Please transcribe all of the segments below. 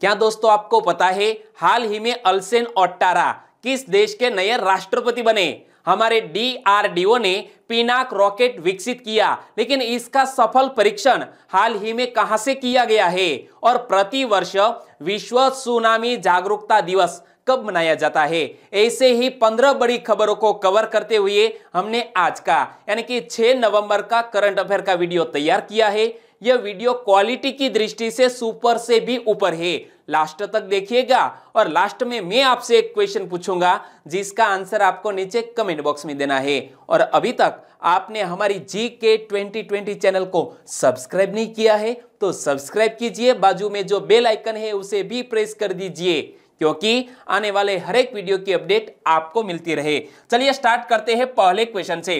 क्या दोस्तों आपको पता है हाल ही में अलसेन ओट्टारा किस देश के नए राष्ट्रपति बने हमारे डीआरडीओ ने पिनाक रॉकेट विकसित किया लेकिन इसका सफल परीक्षण हाल ही में कहां से किया गया है और प्रति वर्ष विश्व सुनामी जागरूकता दिवस कब मनाया जाता है ऐसे ही पंद्रह बड़ी खबरों को कवर करते हुए हमने आज का यानी कि 6 नवंबर का करंट अफेयर का वीडियो तैयार किया है यह वीडियो क्वालिटी की दृष्टि से सुपर से भी ऊपर है लास्ट तक देखिएगा और लास्ट में मैं आपसे एक क्वेश्चन पूछूंगा जिसका आंसर आपको नीचे कमेंट बॉक्स में देना है और अभी तक आपने हमारी जी के ट्वेंटी चैनल को सब्सक्राइब नहीं किया है तो सब्सक्राइब कीजिए बाजू में जो बेल आइकन है उसे भी प्रेस कर दीजिए क्योंकि आने वाले हर एक वीडियो की अपडेट आपको मिलती रहे चलिए स्टार्ट करते हैं पहले क्वेश्चन से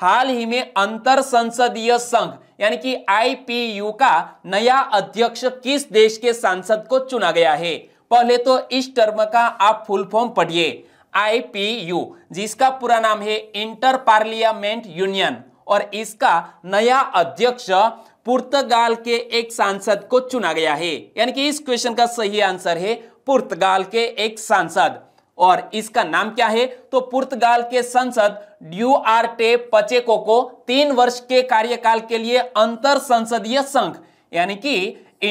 हाल ही में अंतर संसदीय संघ यानी कि आईपीयू का नया अध्यक्ष किस देश के सांसद को चुना गया है पहले तो इस टर्म का आप फुल फॉर्म पढ़िए आईपीयू जिसका पूरा नाम है इंटर पार्लियामेंट यूनियन और इसका नया अध्यक्ष पुर्तगाल के एक सांसद को चुना गया है यानी कि इस क्वेश्चन का सही आंसर है पुर्तगाल के एक सांसद और इसका नाम क्या है तो पुर्तगाल के संसद टे पचेको को तीन वर्ष के कार्यकाल के लिए अंतर संसदीय संघ यानी कि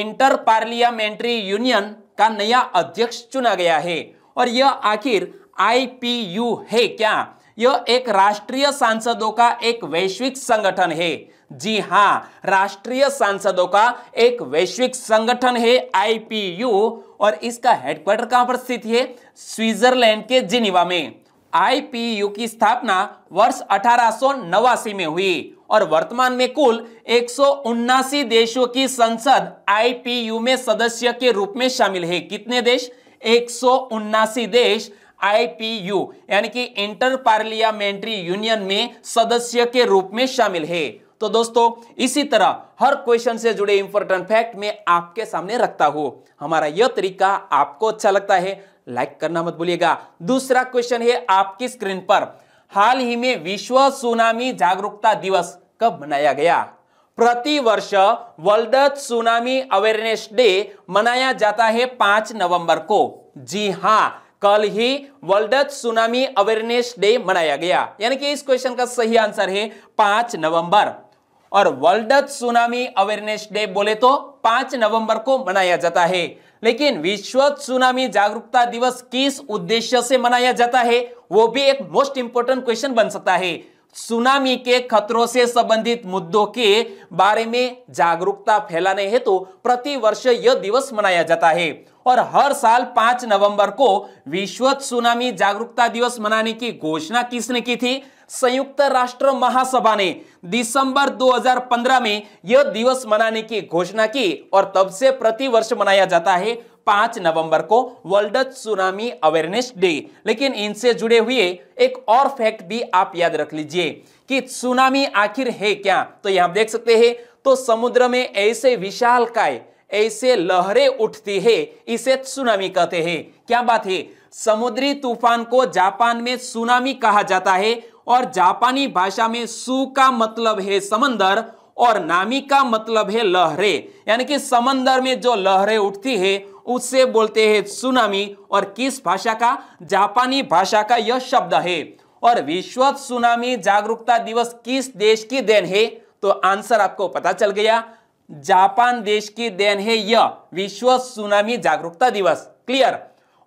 इंटर पार्लियामेंट्री यूनियन का नया अध्यक्ष चुना गया है और यह आखिर आईपीयू है क्या यह एक राष्ट्रीय सांसदों का एक वैश्विक संगठन है जी हाँ राष्ट्रीय सांसदों का एक वैश्विक संगठन है आईपीयू और इसका हेडक्वार्टर कहां पर स्थित है स्विट्जरलैंड के जिनीवा में आईपीयू की स्थापना वर्ष अठारह में हुई और वर्तमान में कुल एक देशों की संसद आईपीयू में सदस्य के रूप में शामिल है कितने देश एक देश आईपीयू यानी कि इंटर पार्लियामेंट्री यूनियन में सदस्य के रूप में शामिल है तो दोस्तों इसी तरह हर क्वेश्चन से जुड़े इंपॉर्टेंट फैक्ट मैं आपके सामने रखता हूं हमारा यह तरीका आपको अच्छा लगता है लाइक करना मत भूलिएगा दूसरा क्वेश्चन है आपकी स्क्रीन पर हाल ही में विश्व सुनामी जागरूकता दिवस कब मनाया गया प्रति वर्ष वर्ल्ड सुनामी अवेयरनेस डे मनाया जाता है पांच नवंबर को जी हाँ कल ही वर्ल्ड सुनामी अवेयरनेस डे मनाया गया यानी कि इस क्वेश्चन का सही आंसर है पांच नवंबर और वर्ल्ड सुनामी अवेयरनेस डे बोले तो पांच नवंबर को मनाया जाता है लेकिन विश्व सुनामी जागरूकता दिवस किस उद्देश्य से मनाया जाता है वो भी एक मोस्ट इंपोर्टेंट क्वेश्चन बन सकता है सुनामी के खतरों से संबंधित मुद्दों के बारे में जागरूकता फैलाने हेतु तो प्रति वर्ष यह दिवस मनाया जाता है और हर साल पांच नवंबर को विश्व सुनामी जागरूकता दिवस मनाने की घोषणा किसने की थी संयुक्त राष्ट्र महासभा ने दिसंबर 2015 में यह दिवस मनाने की घोषणा की और तब से प्रतिवर्ष मनाया जाता है पांच नवंबर को वर्ल्ड सुनामी अवेयरनेस डे लेकिन इनसे जुड़े हुए एक और फैक्ट भी आप याद रख लीजिए कि सुनामी आखिर है क्या तो यहां देख सकते हैं तो समुद्र में ऐसे विशाल काय ऐसे लहरें उठती है इसे सुनामी कहते हैं क्या बात है समुद्री तूफान को जापान में सुनामी कहा जाता है और जापानी भाषा में सु का मतलब है समंदर और नामी का मतलब है लहरे यानी कि समंदर में जो लहरे उठती है उससे बोलते हैं सुनामी और किस भाषा का जापानी भाषा का यह शब्द है और विश्व सुनामी जागरूकता दिवस किस देश की देन है तो आंसर आपको पता चल गया जापान देश की देन है यह विश्व सुनामी जागरूकता दिवस क्लियर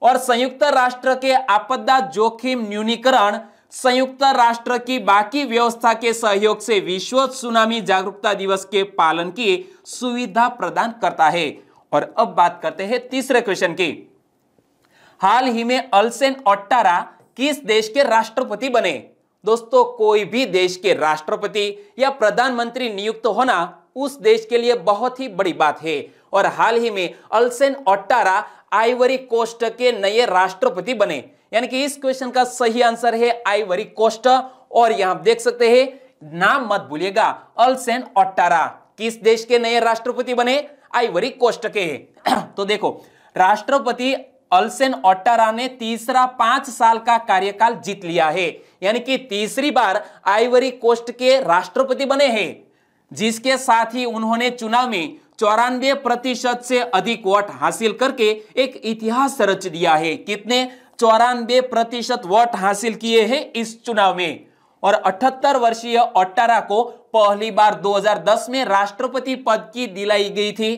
और संयुक्त राष्ट्र के आपदा जोखिम न्यूनीकरण संयुक्त राष्ट्र की बाकी व्यवस्था के सहयोग से विश्व सुनामी जागरूकता दिवस के पालन की सुविधा प्रदान करता है और अब बात करते हैं तीसरे क्वेश्चन की हाल ही में अलसेन ओट्टारा किस देश के राष्ट्रपति बने दोस्तों कोई भी देश के राष्ट्रपति या प्रधानमंत्री नियुक्त होना उस देश के लिए बहुत ही बड़ी बात है और हाल ही में अलसेन ओट्टारा आइवरी कोस्ट के नए राष्ट्रपति बने यानी कि इस क्वेश्चन का सही आंसर है आइवरी कोस्ट और यहां देख सकते हैं नाम मत भूलिएगा अलसेन ओटारा किस देश के नए राष्ट्रपति बने आइवरी कोस्ट के तो देखो राष्ट्रपति अलसेन ओटारा ने तीसरा पांच साल का कार्यकाल जीत लिया है यानी कि तीसरी बार आईवरी कोस्ट के राष्ट्रपति बने हैं जिसके साथ ही उन्होंने चुनाव में चौरानवे प्रतिशत से अधिक वोट हासिल करके एक इतिहास रच दिया है कितने चौरानबे प्रतिशत वोट हासिल किए हैं इस चुनाव में और 78 वर्षीय ओट्टारा को पहली बार 2010 में राष्ट्रपति पद की दिलाई गई थी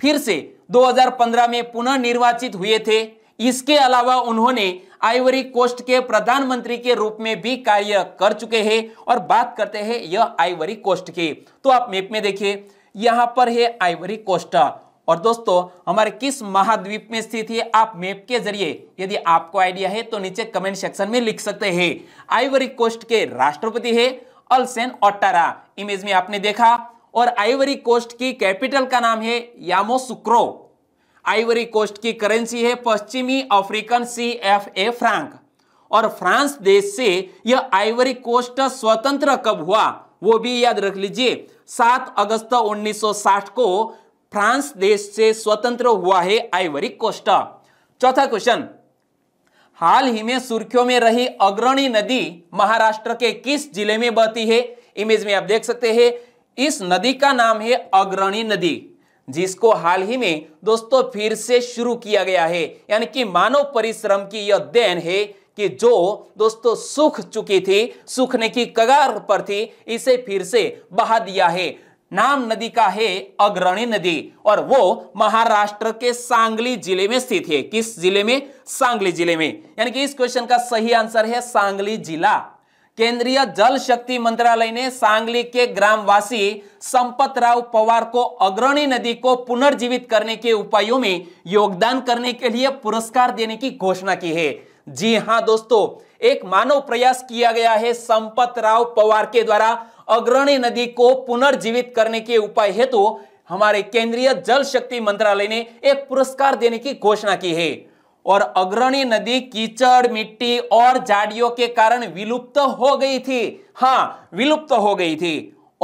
फिर से 2015 में पुनः निर्वाचित हुए थे इसके अलावा उन्होंने आइवरी कोस्ट के प्रधानमंत्री के रूप में भी कार्य कर चुके हैं और बात करते हैं यह आइवरी कोस्ट की तो आप मैप में देखिए यहां पर है आइवरी कोस्ट और दोस्तों हमारे किस महाद्वीप में स्थित है आप मैप के जरिए यदि आपको आइडिया है तो नीचे कमेंट सेक्शन में लिख सकते हैं आइवरी कोस्ट के राष्ट्रपति है अलसेन ओटारा इमेज में आपने देखा और आइवरी कोस्ट की कैपिटल का नाम है यामो सुक्रो आइवरी कोस्ट की करेंसी है पश्चिमी African C F A franc और फ्रांस देश से यह आइवरी कोस्ट स्वतंत्र कब हुआ वो भी याद रख लीजिए 7 अगस्त 1960 को फ्रांस देश से स्वतंत्र हुआ है आइवरी कोस्टा चौथा क्वेश्चन हाल ही में सुर्खियों में रही अग्रणी नदी महाराष्ट्र के किस जिले में बहती है इमेज में आप देख सकते हैं इस नदी का नाम है अग्रणी नदी जिसको हाल ही में दोस्तों फिर से शुरू किया गया है यानी कि मानव परिश्रम की यह देन है कि जो दोस्तों सूख चुकी थी सूखने की कगार पर थी इसे फिर से बहा दिया है नाम नदी का है अग्रणी नदी और वो महाराष्ट्र के सांगली जिले में स्थित है किस जिले में सांगली जिले में यानी कि इस क्वेश्चन का सही आंसर है सांगली जिला केंद्रीय जल शक्ति मंत्रालय ने सांगली के ग्रामवासी संपत राव पवार को अग्रणी नदी को पुनर्जीवित करने के उपायों में योगदान करने के लिए पुरस्कार देने की घोषणा की है जी हाँ दोस्तों एक मानव प्रयास किया गया है संपत राव पवार के द्वारा अग्रणी नदी को पुनर्जीवित करने के उपाय हेतु तो हमारे केंद्रीय जल शक्ति मंत्रालय ने एक पुरस्कार देने की घोषणा की है और अग्रणी नदी कीचड़ मिट्टी और जाडियों के कारण विलुप्त हो गई थी हाँ विलुप्त हो गई थी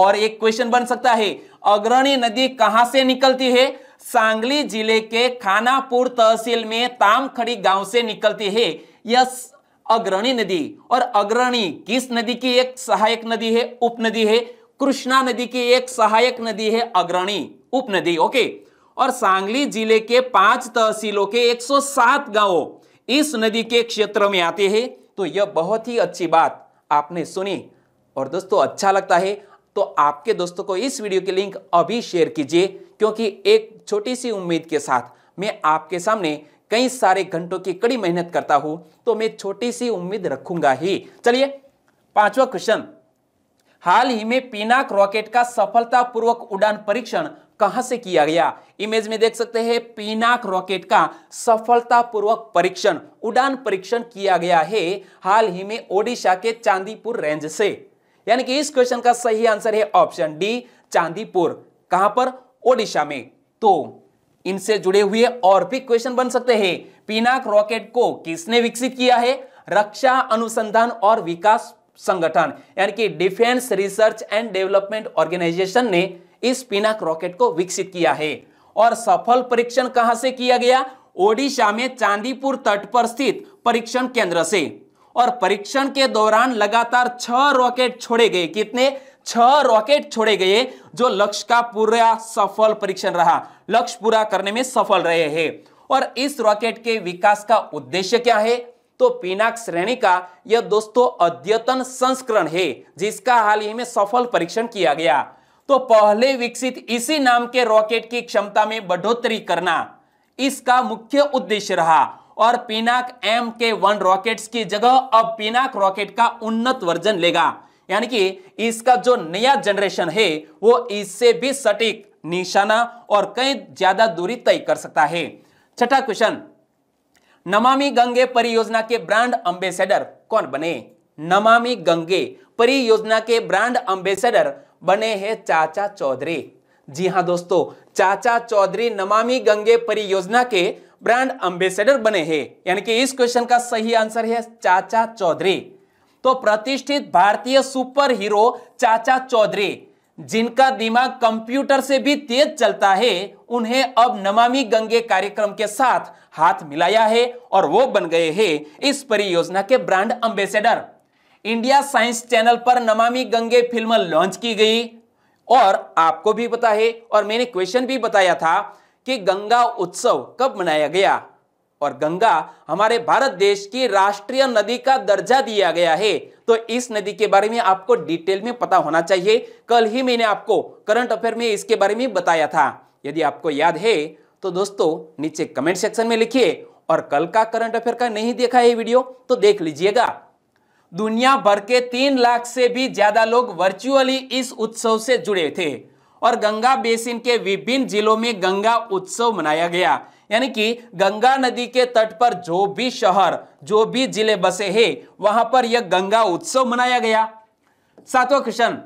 और एक क्वेश्चन बन सकता है अग्रणी नदी कहां से निकलती है सांगली जिले के खानापुर तहसील में तामखड़ी गांव से निकलती है यह अग्रणी नदी और अग्रणी किस नदी की एक सहायक नदी है उपनदी है कृष्णा नदी की एक सहायक नदी है अग्रणी उपनदी ओके और सांगली जिले के पांच तहसीलों के 107 गांव इस नदी के क्षेत्र में आते हैं तो यह बहुत ही अच्छी बात आपने सुनी और दोस्तों अच्छा लगता है तो आपके दोस्तों को इस वीडियो की लिंक अभी शेयर कीजिए क्योंकि एक छोटी सी उम्मीद के साथ मैं आपके सामने कई सारे घंटों की कड़ी मेहनत करता हूं तो मैं छोटी सी उम्मीद रखूंगा ही चलिए पांचवा क्वेश्चन हाल ही में पिनाक रॉकेट का सफलतापूर्वक उड़ान परीक्षण कहां से किया गया इमेज में देख सकते हैं पीनाक रॉकेट का सफलतापूर्वक परीक्षण उड़ान परीक्षण किया गया है हाल ही में ओडिशा के चांदीपुर रेंज से यानी कि इस क्वेश्चन का सही आंसर है ऑप्शन डी चांदीपुर कहां पर ओडिशा में तो इनसे जुड़े हुए और भी क्वेश्चन बन सकते हैं पिनाक रॉकेट को किसने विकसित किया है रक्षा अनुसंधान और विकास संगठन यानी कि defence research and development organisation ने इस पिनाक रॉकेट को विकसित किया है और सफल परीक्षण कहां से किया गया ओडिशा में चांदीपुर तट पर स्थित परीक्षण केंद्र से और परीक्षण के दौरान लगातार छह रॉकेट छोड़े गए कितने छह रॉकेट छोड़े गए जो लक्ष्य का पूरा सफल परीक्षण रहा लक्ष्य पूरा करने में सफल रहे हैं और इस रॉकेट के विकास का उद्देश्य क्या है तो पिनाक श्रेणी का यह दोस्तों अद्यतन संस्करण है जिसका हाल ही में सफल परीक्षण किया गया तो पहले विकसित इसी नाम के रॉकेट की क्षमता में बढ़ोतरी करना इसका मुख्य उद्देश्य रहा और Pinaka M K one rockets की जगह अब पिनाक रॉकेट का उन्नत वर्जन लेगा यानी कि इसका जो नया जनरेशन है वो इससे भी सटीक निशाना और कई ज्यादा दूरी तय कर सकता है छठा क्वेश्चन नमामि गंगे परियोजना के ब्रांड अंबेसडर कौन बने नमामि गंगे परियोजना के ब्रांड अंबेसडर बने हैं चाचा चौधरी जी हाँ दोस्तों चाचा चौधरी नमामि गंगे परियोजना के ब्रांड अंबेसडर बने हैं यानी कि इस क्वेश्चन का सही आंसर है चाचा चौधरी तो प्रतिष्ठित भारतीय सुपर हीरो चाचा चौधरी जिनका दिमाग कंप्यूटर से भी तेज चलता है उन्हें अब नमामि गंगे कार्यक्रम के साथ हाथ मिलाया है और वो बन गए हैं इस परियोजना के brand ambassador India science channel पर नमामि गंगे फिल्म लॉन्च की गई और आपको भी पता है और मैंने क्वेश्चन भी बताया था कि गंगा उत्सव कब मनाया गया और गंगा हमारे भारत देश की राष्ट्रीय नदी का दर्जा दिया गया है तो इस नदी के बारे में आपको डिटेल में पता होना चाहिए कल ही मैंने आपको करंट अफेयर में इसके बारे में बताया था यदि आपको याद है तो दोस्तों नीचे कमेंट सेक्शन में लिखिए और कल का करंट अफेयर का नहीं देखा है वीडियो तो देख लीजिएगा दुनिया भर के तीन लाख से भी ज्यादा लोग वर्चुअली इस उत्सव से जुड़े थे और गंगा बेसिन के विभिन्न जिलों में गंगा उत्सव मनाया गया यानी कि गंगा नदी के तट पर जो भी शहर जो भी जिले बसे हैं वहां पर यह गंगा उत्सव मनाया गया सातवा क्वेश्चन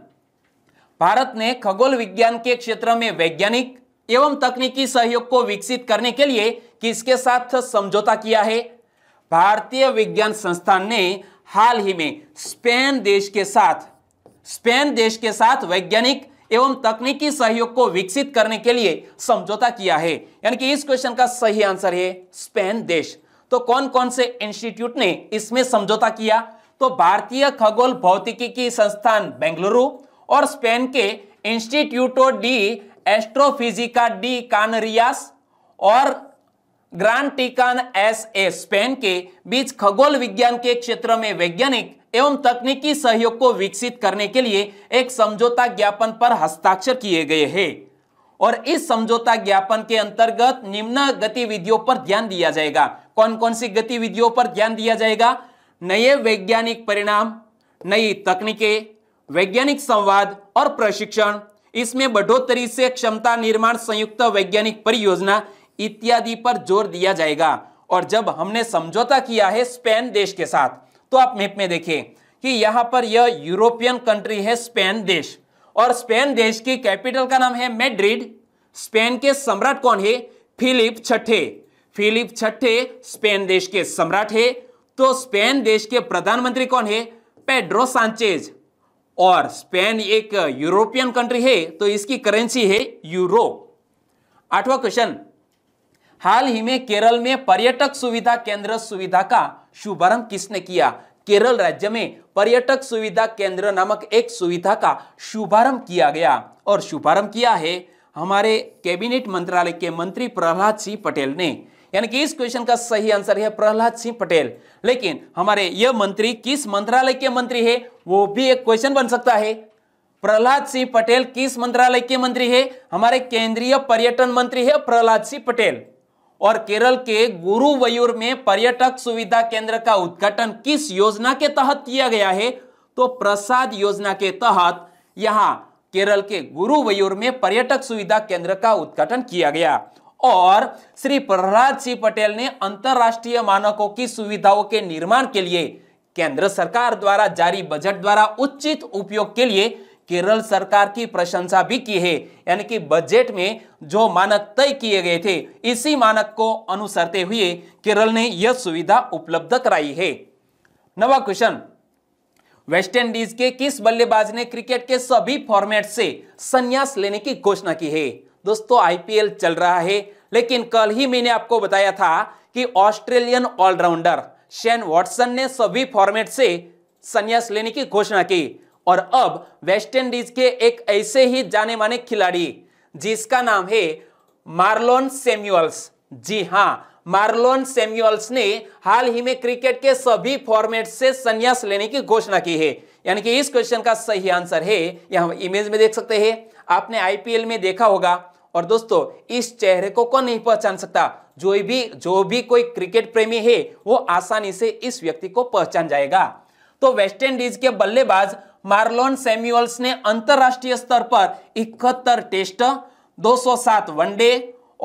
भारत ने खगोल विज्ञान के क्षेत्र में वैज्ञानिक एवं तकनीकी सहयोग को विकसित करने के लिए किसके साथ समझौता किया है भारतीय विज्ञान संस्थान ने हाल ही में स्पेन देश के साथ स्पेन देश के साथ वैज्ञानिक एवं तकनीकी सहयोग को विकसित करने के लिए समझौता किया है यानी कि इस क्वेश्चन का सही आंसर है स्पेन देश तो कौन कौन से इंस्टीट्यूट ने इसमें समझौता किया तो भारतीय खगोल भौतिकी की संस्थान बेंगलुरु और स्पेन के इंस्टीट्यूटो डी एस्ट्रोफिजिका डी कानरियास और Grantecan S A Spain के बीच खगोल विज्ञान के क्षेत्र में वैज्ञानिक एवं तकनीकी सहयोग को विकसित करने के लिए एक समझौता ज्ञापन पर हस्ताक्षर किए गए हैं और इस समझौता ज्ञापन के अंतर्गत निम्न गतिविधियों पर ध्यान दिया जाएगा कौन कौन सी गतिविधियों पर ध्यान दिया जाएगा नए वैज्ञानिक परिणाम नई तकनीकें वैज्ञानिक संवाद और प्रशिक्षण इसमें बढ़ोतरी से क्षमता निर्माण संयुक्त वैज्ञानिक परियोजना इत्यादि पर जोर दिया जाएगा और जब हमने समझौता किया है स्पेन देश के साथ तो आप मैप में देखें कि यहाँ पर यह यूरोपियन कंट्री है स्पेन देश और स्पेन देश की कैपिटल का नाम है मेड्रिड स्पेन के सम्राट कौन है फिलिप छठे फिलिप छठे स्पेन देश के सम्राट है तो स्पेन देश के प्रधानमंत्री कौन है पेड्रो सांचेज और स्पेन एक यूरोपियन कंट्री है तो इसकी करेंसी है यूरो आठवां क्वेश्चन हाल ही में केरल में पर्यटक सुविधा केंद्र सुविधा का शुभारंभ किसने किया केरल राज्य में पर्यटक सुविधा केंद्र नामक एक सुविधा का शुभारंभ किया गया और शुभारंभ किया है हमारे कैबिनेट मंत्रालय के मंत्री प्रहलाद सिंह पटेल ने यानी कि इस क्वेश्चन का सही आंसर है प्रहलाद सिंह पटेल लेकिन हमारे यह मंत्री किस मंत्रालय के मंत्री है वो भी एक क्वेश्चन बन सकता है प्रहलाद सिंह पटेल किस मंत्रालय के मंत्री है हमारे केंद्रीय पर्यटन मंत्री है प्रहलाद सिंह पटेल और केरल के गुरुवयूर में पर्यटक सुविधा केंद्र का उद्घाटन किस योजना के तहत किया गया है तो प्रसाद योजना के तहत यहां केरल के गुरुवयूर में पर्यटक सुविधा केंद्र का उद्घाटन किया गया और श्री प्रहलाद सिंह पटेल ने अंतर्राष्ट्रीय मानकों की सुविधाओं के निर्माण के लिए केंद्र सरकार द्वारा जारी बजट द्वारा उचित उपयोग के लिए केरल सरकार की प्रशंसा भी की है यानी कि बजट में जो मानक तय किए गए थे इसी मानक को अनुसरते हुए केरल ने यह सुविधा उपलब्ध कराई है नवा क्वेश्चन इंडीज के किस बल्लेबाज ने क्रिकेट के सभी फॉर्मेट से संन्यास लेने की घोषणा की है दोस्तों आईपीएल चल रहा है लेकिन कल ही मैंने आपको बताया था कि ऑस्ट्रेलियन ऑलराउंडर शेन वॉटसन ने सभी फॉर्मेट से संन्यास लेने की घोषणा की और अब वेस्ट इंडीज के एक ऐसे ही जाने माने खिलाड़ी जिसका नाम है मार्लोन सेम्युअल्स जी हाँ मार्लोन सेम्युअल्स ने हाल ही में क्रिकेट के सभी फॉर्मेट से संन्यास लेने की घोषणा की है यानी कि इस क्वेश्चन का सही आंसर है यह इमेज में देख सकते हैं आपने आईपीएल में देखा होगा और दोस्तों इस चेहरे को कौन नहीं पहचान सकता जो भी जो भी कोई क्रिकेट प्रेमी है वो आसानी से इस व्यक्ति को पहचान जाएगा तो वेस्टइंडीज के बल्लेबाज मार्लोन सेम्युअल्स ने अंतरराष्ट्रीय स्तर पर इकहत्तर टेस्ट 207 वनडे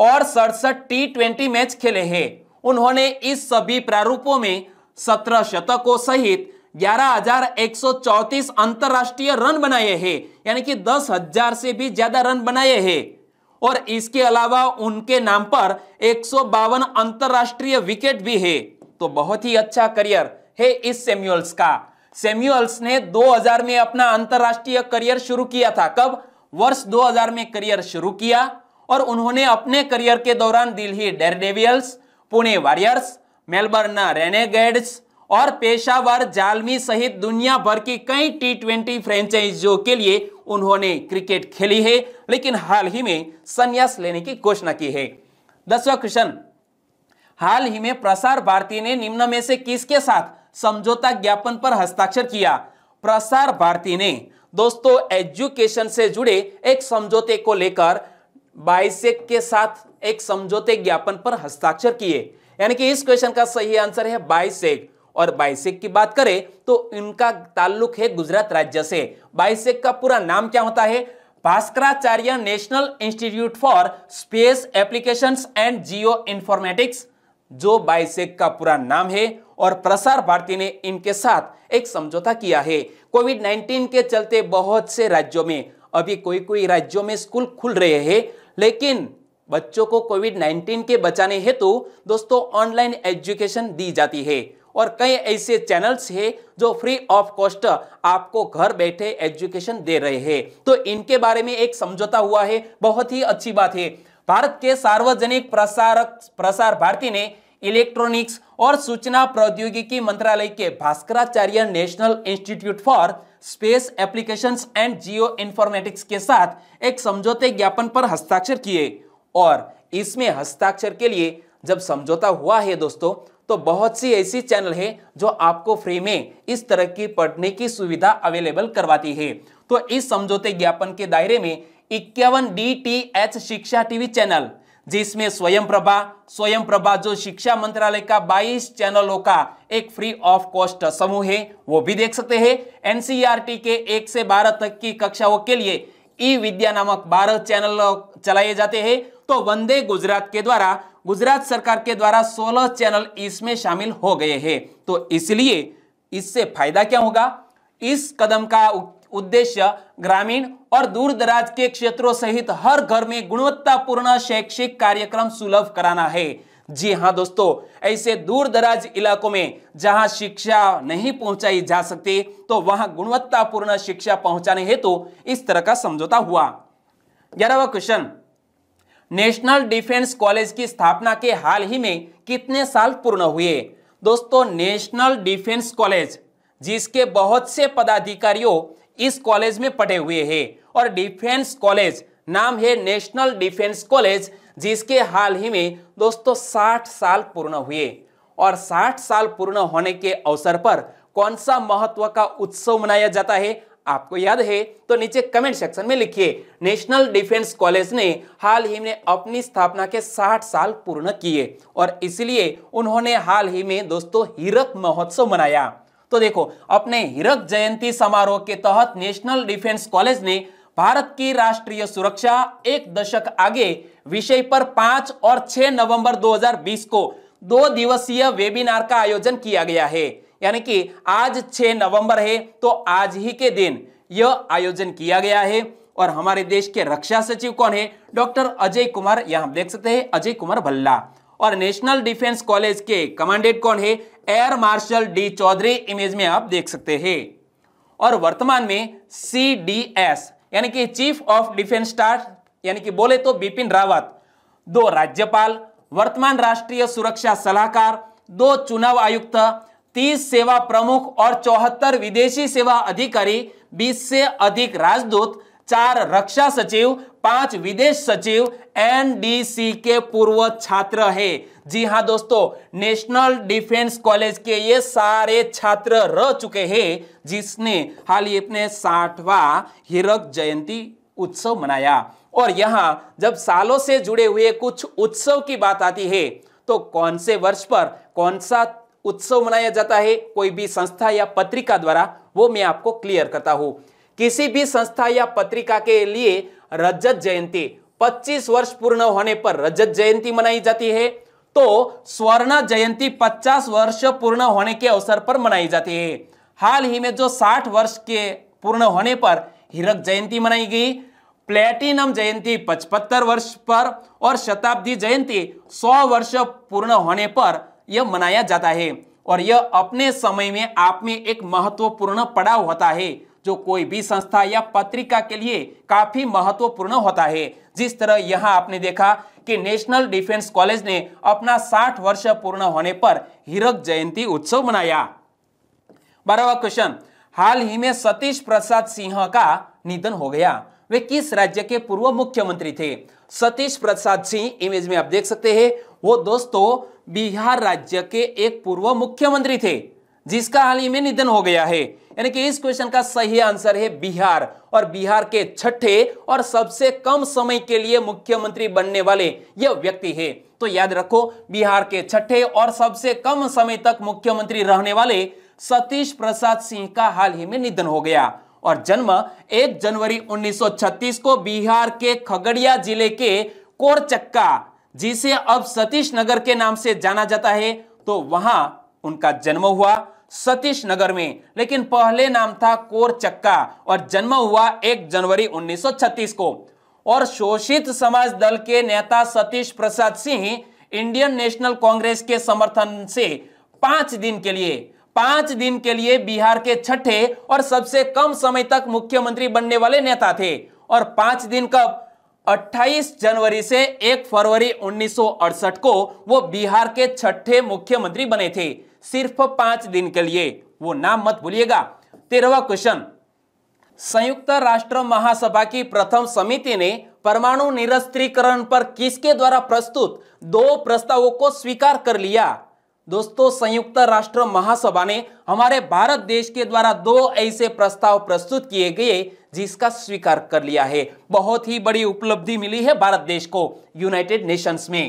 और सड़सठ टी मैच खेले हैं उन्होंने इस सभी प्रारूपों में सत्रह शतकों सहित ग्यारह हजार एक सौ चौतीस अंतरराष्ट्रीय रन बनाए हैं यानी कि दस हजार से भी ज्यादा रन बनाए हैं और इसके अलावा उनके नाम पर एक सौ बावन अंतरराष्ट्रीय विकेट भी है तो बहुत ही अच्छा करियर है इस सेम्युअल्स का सेम्यूअल्स ने 2000 में अपना अंतरराष्ट्रीय करियर शुरू किया था कब वर्ष 2000 में करियर शुरू किया और उन्होंने अपने करियर के दौरान Delhi Daredevils Pune Warriors Melbourne Renegades और पेशावर जालमी सहित दुनिया भर की कई टी ट्वेंटी फ्रेंचाइजियों के लिए उन्होंने क्रिकेट खेली है लेकिन हाल ही में संन्यास लेने की घोषणा की है दसवा क्वेश्चन हाल ही में प्रसार भारती ने निम्न में से किसके साथ समझौता ज्ञापन पर हस्ताक्षर किया प्रसार भारती ने दोस्तों एजुकेशन से जुड़े एक समझौते को लेकर बाइसेक के साथ एक समझौते ज्ञापन पर हस्ताक्षर किए यानी कि इस क्वेश्चन का सही आंसर है बाइसेक और बाइसेक की बात करें तो इनका ताल्लुक है गुजरात राज्य से बाइसेक का पूरा नाम क्या होता है Bhaskaracharya National Institute for Space Applications and Geoinformatics जो बाइसेक का पूरा नाम है और प्रसार भारती ने इनके साथ एक समझौता किया है कोविड 19 के चलते बहुत से राज्यों में अभी कोई कोई राज्यों में स्कूल खुल रहे हैं लेकिन बच्चों को कोविड 19 के बचाने हेतु तो, दोस्तों ऑनलाइन एजुकेशन दी जाती है और कई ऐसे चैनल्स हैं जो फ्री ऑफ कॉस्ट आपको घर बैठे एजुकेशन दे रहे हैं तो इनके बारे में एक समझौता हुआ है बहुत ही अच्छी बात है भारत के सार्वजनिक प्रसारक प्रसार भारती ने इलेक्ट्रॉनिक्स और सूचना प्रौद्योगिकी मंत्रालय के Bhaskaracharya National Institute for Space Applications and Geoinformatics के साथ एक समझौते ज्ञापन पर हस्ताक्षर किए और इसमें हस्ताक्षर के लिए जब समझौता हुआ है दोस्तों तो बहुत सी ऐसी चैनल है जो आपको फ्री में इस तरह की पढ़ने की सुविधा अवेलेबल करवाती है तो इस समझौते ज्ञापन के दायरे में इक्यावन डी शिक्षा टीवी चैनल जिसमें स्वयं प्रभा स्वयं प्रभा जो शिक्षा मंत्रालय का 22 चैनलों का एक फ्री ऑफ कॉस्ट समूह है वो भी देख सकते हैं एनसीईआरटी e के एक से बारह तक की कक्षाओं के लिए ई विद्या नामक बारह चैनल चलाए जाते हैं तो वंदे गुजरात के द्वारा गुजरात सरकार के द्वारा सोलह चैनल इसमें शामिल हो गए हैं तो इसलिए इससे फायदा क्या होगा इस कदम का उद्देश्य ग्रामीण और दूर दराज के क्षेत्रों सहित हर घर में गुणवत्तापूर्ण शैक्षिक कार्यक्रम सुलभ कराना है जी हाँ दोस्तों ऐसे दूर दराज इलाकों में जहाँ शिक्षा नहीं पहुंचाई जा सकती तो वहां गुणवत्तापूर्ण शिक्षा पहुंचाने हेतु तो इस तरह का समझौता हुआ ग्यारहवा क्वेश्चन नेशनल डिफेंस कॉलेज की स्थापना के हाल ही में कितने साल पूर्ण हुए दोस्तों नेशनल डिफेंस कॉलेज जिसके बहुत से पदाधिकारियों इस कॉलेज में पढ़े हुए हैं और डिफेंस कॉलेज नाम है नेशनल डिफेंस कॉलेज जिसके हाल ही में दोस्तों 60 साल पूर्ण हुए और 60 साल पूर्ण होने के अवसर पर कौन सा महत्व का उत्सव मनाया जाता है आपको याद है तो नीचे कमेंट सेक्शन में लिखिए नेशनल डिफेंस कॉलेज ने हाल ही में अपनी स्थापना के 60 साल पूर्ण किए और इसलिए उन्होंने हाल ही में दोस्तों हीरक महोत्सव मनाया तो देखो अपने हीरक जयंती समारोह के तहत नेशनल डिफेंस कॉलेज ने भारत की राष्ट्रीय सुरक्षा एक दशक आगे विषय पर पांच और छह नवंबर 2020 को दो दिवसीय वेबिनार का आयोजन किया गया है यानी कि आज छह नवंबर है तो आज ही के दिन यह आयोजन किया गया है और हमारे देश के रक्षा सचिव कौन है डॉक्टर अजय कुमार यहां देख सकते हैं अजय कुमार भल्ला और नेशनल डिफेंस कॉलेज के कमांडेंट कौन है air marshal D Chaudhary image में आप देख सकते हैं और वर्तमान में सी यानी कि चीफ ऑफ डिफेंस स्टाफ यानी कि बोले तो बिपिन रावत दो राज्यपाल वर्तमान राष्ट्रीय सुरक्षा सलाहकार दो चुनाव आयुक्त तीस सेवा प्रमुख और चौहत्तर विदेशी सेवा अधिकारी बीस से अधिक राजदूत चार रक्षा सचिव पांच विदेश सचिव एनडीसी के पूर्व छात्र है जी हाँ दोस्तों नेशनल डिफेंस कॉलेज के ये सारे छात्र रह चुके हैं जिसने हाल ही अपने साठवा हिरक जयंती उत्सव मनाया और यहाँ जब सालों से जुड़े हुए कुछ उत्सव की बात आती है तो कौन से वर्ष पर कौन सा उत्सव मनाया जाता है कोई भी संस्था या पत्रिका द्वारा वो मैं आपको क्लियर करता हूँ किसी भी संस्था या पत्रिका के लिए रजत जयंती 25 वर्ष पूर्ण होने पर रजत जयंती मनाई जाती है तो स्वर्ण जयंती 50 वर्ष पूर्ण होने के अवसर पर मनाई जाती है हाल ही में जो 60 वर्ष के पूर्ण होने पर हीरक जयंती मनाई गई प्लेटिनम जयंती पचपत्तर वर्ष पर और शताब्दी जयंती 100 वर्ष पूर्ण होने पर यह मनाया जाता है और यह अपने समय में आप में एक महत्वपूर्ण पड़ाव होता है जो कोई भी संस्था या पत्रिका के लिए काफी महत्वपूर्ण होता है जिस तरह यहाँ आपने देखा कि नेशनल डिफेंस कॉलेज ने अपना 60 वर्ष पूर्ण होने पर हीरक जयंती उत्सव मनाया बारहवा क्वेश्चन हाल ही में सतीश प्रसाद सिंह का निधन हो गया वे किस राज्य के पूर्व मुख्यमंत्री थे सतीश प्रसाद सिंह इमेज में आप देख सकते हैं वो दोस्तों बिहार राज्य के एक पूर्व मुख्यमंत्री थे जिसका हाल ही में निधन हो गया है यानी कि इस क्वेश्चन का सही आंसर है बिहार और बिहार के छठे और सबसे कम समय के लिए मुख्यमंत्री बनने वाले यह व्यक्ति है तो याद रखो बिहार के छठे और सबसे कम समय तक मुख्यमंत्री रहने वाले सतीश प्रसाद सिंह का हाल ही में निधन हो गया और जन्म 1 जनवरी 1936 को बिहार के खगड़िया जिले के कोरचक्का जिसे अब सतीश नगर के नाम से जाना जाता है तो वहां उनका जन्म हुआ सतीश नगर में लेकिन पहले नाम था कोर चक्का और जन्म हुआ 1 जनवरी 1936 को और शोषित समाज दल के नेता Satish Prasad Singh Indian National Congress के समर्थन से पांच दिन के लिए पांच दिन के लिए बिहार के छठे और सबसे कम समय तक मुख्यमंत्री बनने वाले नेता थे और पांच दिन कब 28 जनवरी से 1 फरवरी 1968 को वो बिहार के छठे मुख्यमंत्री बने थे सिर्फ पांच दिन के लिए वो नाम मत भूलिएगा तेरहवा क्वेश्चन संयुक्त राष्ट्र महासभा की प्रथम समिति ने परमाणु निरस्त्रीकरण पर किसके द्वारा प्रस्तुत दो प्रस्तावों को स्वीकार कर लिया दोस्तों संयुक्त राष्ट्र महासभा ने हमारे भारत देश के द्वारा दो ऐसे प्रस्ताव प्रस्तुत किए गए जिसका स्वीकार कर लिया है बहुत ही बड़ी उपलब्धि मिली है भारत देश को यूनाइटेड नेशंस में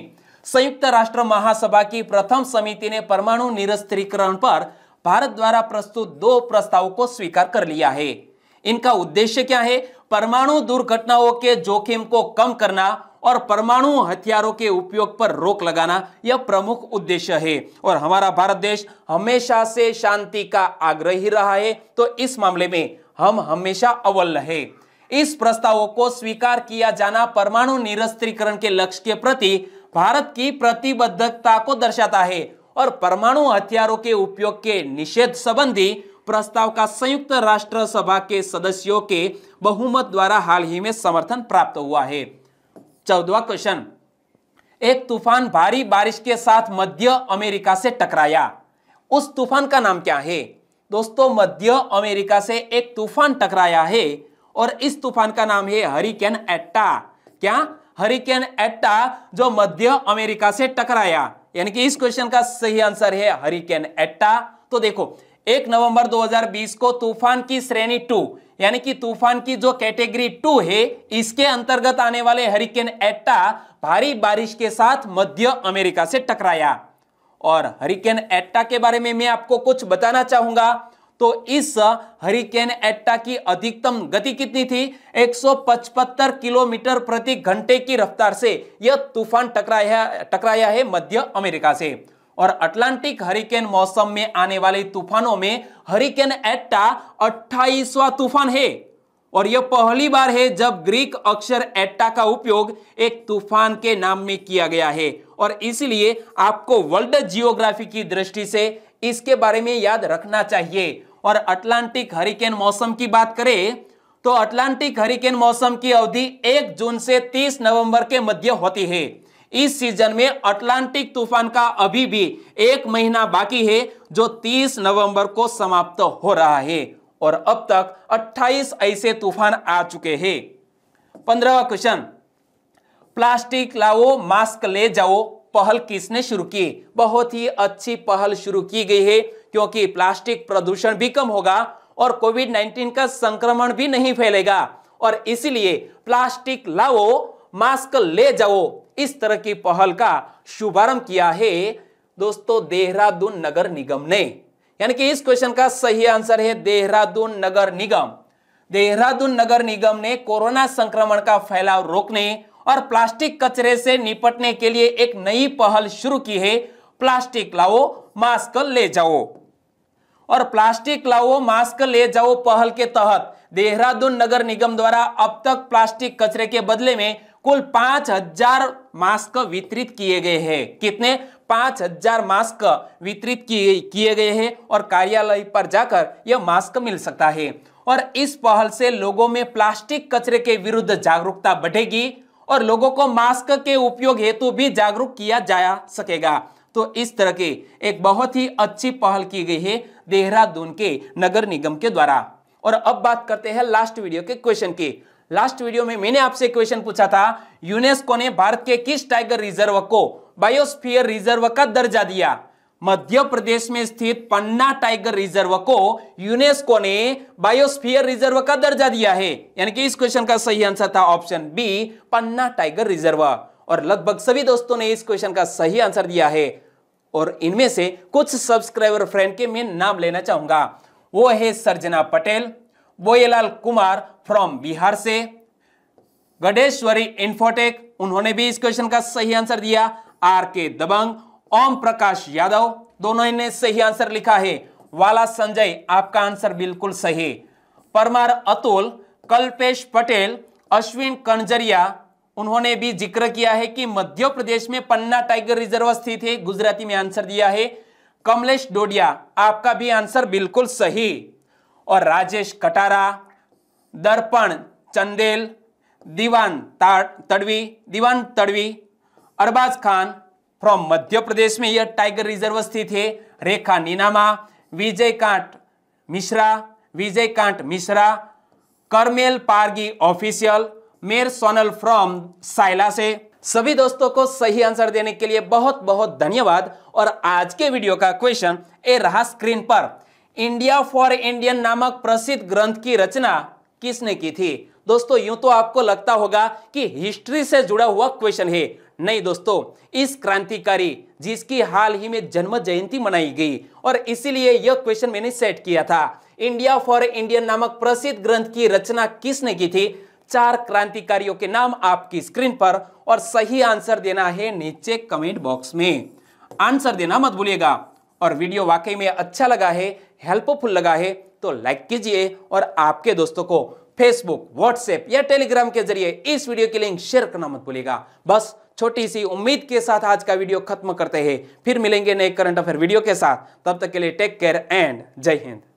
संयुक्त राष्ट्र महासभा की प्रथम समिति ने परमाणु निरस्त्रीकरण पर भारत द्वारा प्रस्तुत दो प्रस्तावों को स्वीकार कर लिया है इनका उद्देश्य क्या है परमाणु दुर्घटनाओं के जोखिम को कम करना और परमाणु हथियारों के उपयोग पर रोक लगाना यह प्रमुख उद्देश्य है और हमारा भारत देश हमेशा से शांति का आग्रह ही रहा है तो इस मामले में हम हमेशा अव्वल रहे इस प्रस्तावों को स्वीकार किया जाना परमाणु निरस्त्रीकरण के लक्ष्य के प्रति भारत की प्रतिबद्धता को दर्शाता है और परमाणु हथियारों के उपयोग के निषेध संबंधी प्रस्ताव का संयुक्त राष्ट्र सभा के सदस्यों के बहुमत द्वारा हाल ही में समर्थन प्राप्त हुआ है चौदवा क्वेश्चन एक तूफान भारी बारिश के साथ मध्य अमेरिका से टकराया उस तूफान का नाम क्या है दोस्तों मध्य अमेरिका से एक तूफान टकराया है और इस तूफान का नाम है हरिकेन एट्टा क्या हरिकेन एट्टा जो मध्य अमेरिका से टकराया यानी कि इस क्वेश्चन का सही आंसर है हरिकेन एट्टा तो देखो एक नवंबर 2020 को तूफान की श्रेणी टू यानी कि तूफान की जो कैटेगरी टू है इसके अंतर्गत आने वाले हरिकेन एट्टा भारी बारिश के साथ मध्य अमेरिका से टकराया और हरिकेन एट्टा के बारे में मैं आपको कुछ बताना चाहूंगा तो इस हरिकेन एट्टा की अधिकतम गति कितनी थी 175 किलोमीटर प्रति घंटे की रफ्तार से यह तूफान टकराया टकराया है मध्य अमेरिका से और अटलांटिक हरिकेन मौसम में आने वाले तूफानों में हरिकेन एट्टा अट्ठाईसवा तूफान है और यह पहली बार है जब ग्रीक अक्षर एट्टा का उपयोग एक तूफान के नाम में किया गया है और इसलिए आपको वर्ल्ड जियोग्राफी की दृष्टि से इसके बारे में याद रखना चाहिए और अटलांटिक हरिकेन मौसम की बात करें तो अटलांटिक हरिकेन मौसम की अवधि 1 जून से 30 नवंबर के मध्य होती है इस सीजन में अटलांटिक तूफान का अभी भी एक महीना बाकी है जो 30 नवंबर को समाप्त हो रहा है और अब तक 28 ऐसे तूफान आ चुके हैं पंद्रह क्वेश्चन प्लास्टिक लाओ मास्क ले जाओ पहल किसने शुरू की बहुत ही अच्छी पहल शुरू की गई है क्योंकि प्लास्टिक प्रदूषण भी कम होगा और कोविड 19 का संक्रमण भी नहीं फैलेगा और इसीलिए प्लास्टिक लाओ मास्क ले जाओ इस तरह की पहल का शुभारंभ किया है दोस्तों देहरादून नगर निगम ने यानी कि इस क्वेश्चन का सही आंसर है देहरादून नगर निगम देहरादून नगर निगम ने कोरोना संक्रमण का फैलाव रोकने और प्लास्टिक कचरे से निपटने के लिए एक नई पहल शुरू की है प्लास्टिक लाओ मास्क ले जाओ और प्लास्टिक लाओ मास्क ले जाओ पहल के तहत देहरादून नगर निगम द्वारा अब तक प्लास्टिक कचरे के बदले में कुल पांच हजार मास्क वितरित किए गए हैं कितने पांच हजार मास्क वितरित किए गए हैं और कार्यालय पर जाकर यह मास्क मिल सकता है और इस पहल से लोगों में प्लास्टिक कचरे के विरुद्ध जागरूकता बढ़ेगी और लोगों को मास्क के उपयोग हेतु भी जागरूक किया जा सकेगा तो इस तरह के एक बहुत ही अच्छी पहल की गई है देहरादून के नगर निगम के द्वारा और अब बात करते हैं लास्ट वीडियो के क्वेश्चन की लास्ट वीडियो में मैंने आपसे क्वेश्चन पूछा था यूनेस्को ने भारत के किस टाइगर रिजर्व को बायोस्फीयर रिजर्व का दर्जा दिया मध्य प्रदेश में स्थित पन्ना टाइगर रिजर्व को यूनेस्को ने बायोस्फीयर रिजर्व का दर्जा दिया है यानी कि इस क्वेश्चन का सही आंसर था option B Panna tiger reserve और लगभग सभी दोस्तों ने इस क्वेश्चन का सही आंसर दिया है और इनमें से कुछ सब्सक्राइबर फ्रेंड के मैं नाम लेना चाहूंगा वो है सर्जना पटेल बोयलाल कुमार फ्रॉम बिहार से गणेश्वरी इन्फोटेक उन्होंने भी इस क्वेश्चन का सही आंसर दिया आर के दबंग ओम प्रकाश यादव दोनों ने सही आंसर लिखा है वाला संजय आपका आंसर बिल्कुल सही परमार अतुल कल्पेश पटेल अश्विन कंजरिया उन्होंने भी जिक्र किया है कि मध्य प्रदेश में पन्ना टाइगर रिजर्व स्थित है गुजराती में आंसर दिया है कमलेश डोडिया आपका भी आंसर बिल्कुल सही और राजेश कटारा दर्पण चंदेल दीवान तड़वी दीवान तड़वी अरबाज खान फ्रॉम मध्य प्रदेश में यह टाइगर रिजर्व स्थित है Rekha Ninama Vijay Kant Mishra Vijay Kant Mishra Karmel Pargi official mayor Sonal from Saila से सभी दोस्तों को सही आंसर देने के लिए बहुत बहुत धन्यवाद और आज के वीडियो का क्वेश्चन ए रहा स्क्रीन पर इंडिया फॉर इंडियन नामक प्रसिद्ध ग्रंथ की रचना किसने की थी दोस्तों यूं तो आपको लगता होगा कि हिस्ट्री से जुड़ा हुआ क्वेश्चन है नहीं दोस्तों इस क्रांतिकारी जिसकी हाल ही में जन्म जयंती मनाई गई और इसीलिए यह क्वेश्चन मैंने सेट किया था इंडिया फॉर इंडियन नामक प्रसिद्ध ग्रंथ की रचना किसने की थी चार क्रांतिकारियों के नाम आपकी स्क्रीन पर और सही आंसर देना है नीचे कमेंट बॉक्स में आंसर देना मत भूलिएगा और वीडियो वाकई में अच्छा लगा है हेल्पफुल लगा है तो लाइक कीजिए और आपके दोस्तों को फेसबुक व्हाट्सएप या टेलीग्राम के जरिए इस वीडियो की लिंक शेयर करना मत भूलिएगा बस छोटी सी उम्मीद के साथ आज का वीडियो खत्म करते हैं फिर मिलेंगे नए करंट अफेयर वीडियो के साथ तब तक के लिए टेक केयर एंड जय हिंद